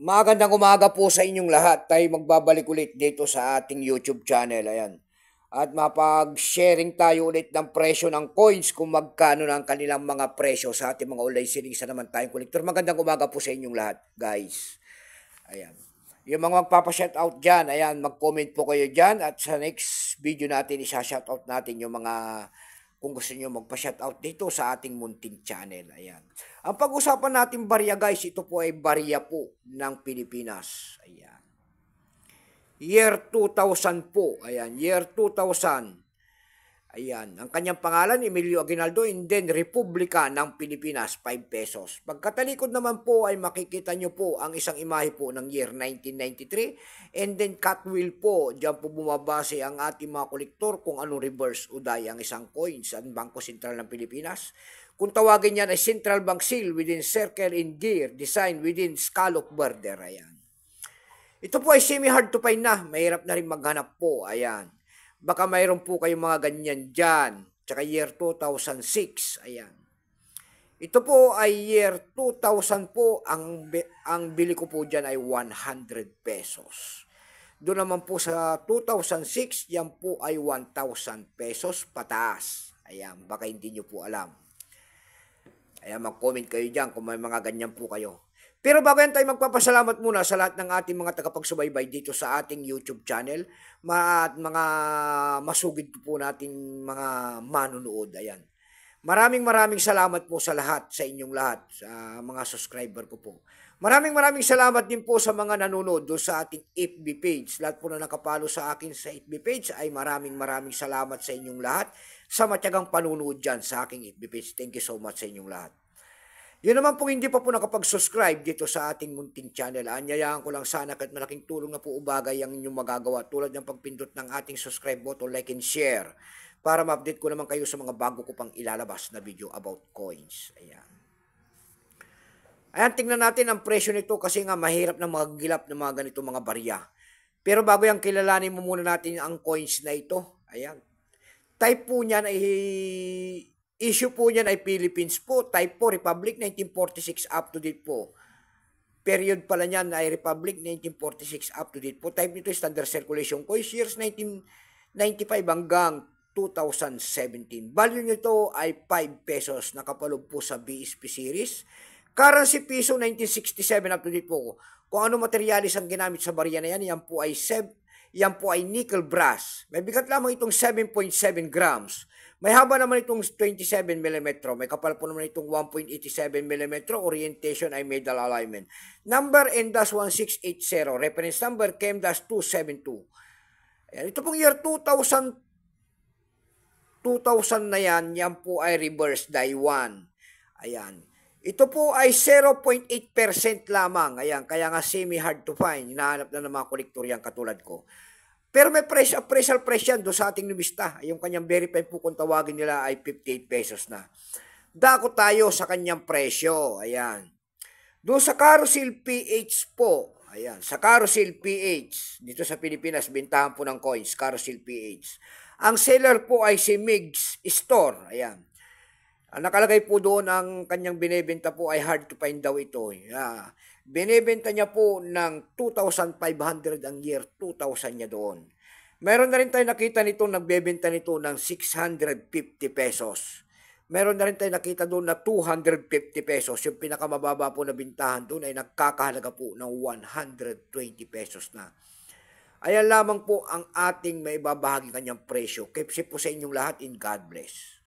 Magandang umaga po sa inyong lahat. Tayo magbabalik ulit dito sa ating YouTube channel. Ayan. At mapag-sharing tayo ulit ng presyo ng coins kung magkano ng kanilang mga presyo sa ating mga online selling. Isa naman tayong collector. Magandang umaga po sa inyong lahat, guys. Ayan. Yung mga magpapa-shout out dyan, ayan, mag-comment po kayo dyan. At sa next video natin, isa-shout out natin yung mga kung gusto niyo magpa-shoutout dito sa ating munting channel. Ayan. Ang pag-usapan natin barya guys, ito po ay barya po ng Pilipinas. Ayan. Year 2000 po. Ayan, year 2000. Ayan, ang kanyang pangalan Emilio Aguinaldo and then Republika ng Pilipinas, 5 pesos. Pagkatalikod naman po ay makikita nyo po ang isang imahe po ng year 1993 and then Catwheel po, dyan po bumabase ang ating mga kolektor kung ano reverse o die ang isang coins ang Bangko Sentral ng Pilipinas. Kung tawagin yan ay Central Bank Seal within Circle in Gear, design within Scallop Border, ayan. Ito po ay semi-hard to find na, mahirap na rin maghanap po, ayan. Baka mayroon po kayong mga ganyan dyan. Tsaka year 2006. Ayan. Ito po ay year 2000 po. Ang, ang bili ko po dyan ay 100 pesos. Doon naman po sa 2006, yan po ay 1,000 pesos pataas. Ayan, baka hindi nyo po alam. Ayan, mag-comment kayo dyan kung may mga ganyan po kayo. Pero bago yan tayo magpapasalamat muna sa lahat ng ating mga tagapagsubaybay dito sa ating YouTube channel at mga masugid po natin mga manunood. Ayan. Maraming maraming salamat po sa lahat, sa inyong lahat, sa mga subscriber ko po. Maraming maraming salamat din po sa mga nanonood do sa ating FB page. Lahat po na nakapalo sa akin sa FB page ay maraming maraming salamat sa inyong lahat sa matyagang panunood dyan sa aking FB page. Thank you so much sa inyong lahat. Yun naman pong hindi pa po nakapag-subscribe dito sa ating munting channel. Anyayahan ko lang sana kahit malaking tulong na po ubagay ang inyong magagawa tulad ng pagpindot ng ating subscribe button, like and share para ma-update ko naman kayo sa mga bago ko pang ilalabas na video about coins. Ayan. Ayan, tingnan natin ang presyo nito kasi nga mahirap na magilap ng mga ganito mga barya. Pero bago yan, kilalanin mo muna natin ang coins na ito. Ayan. Type po niyan ay Issue po niyan ay Philippines po, type po, Republic 1946 up to date po. Period pala niyan ay Republic 1946 up to date po. Type nito standard circulation coins years 1995 hanggang 2017. Value nito ay 5 pesos. Nakapalog po sa BSP series. Currency peso 1967 up to date po. Kung ano materialis ang ginamit sa barya na yan, yan po ay, yan po ay nickel brass. May bigat lamang itong 7.7 grams. May haba naman itong 27mm, may kapal po naman itong 1.87mm, orientation ay medial alignment. Number N-1680, reference number KEM-272. Ito pong year 2000, 2000 na yan, yan po ay reverse die 1. Ayan. Ito po ay 0.8% lamang. Ayan, kaya nga semi-hard to find. Hinahanap na ng mga kolektor yan katulad ko. Pero may presyo, presyo, presyo yan doon sa ating numista. Yung kanyang verify po kung tawagin nila ay 58 pesos na. Dako tayo sa kanyang presyo. Ayan. Doon sa Carousel PH po. Ayan. Sa Carousel PH. Dito sa Pilipinas, bintahan po ng coins. Carousel PH. Ang seller po ay si Migs Store. Ayan. Ang nakalagay po doon ang kanyang binebenta po ay hard to find daw ito. Yeah. Binebenta niya po ng 2,500 ang year, 2,000 niya doon. Meron na rin tayo nakita nito, nagbebenta nito ng 650 pesos. Meron na rin tayo nakita doon na 250 pesos. Yung pinakamababa po na bintahan doon ay nagkakahalaga po ng 120 pesos na. Ayan lamang po ang ating maibabahagi kanyang presyo. Keep safe po sa inyong lahat in God bless.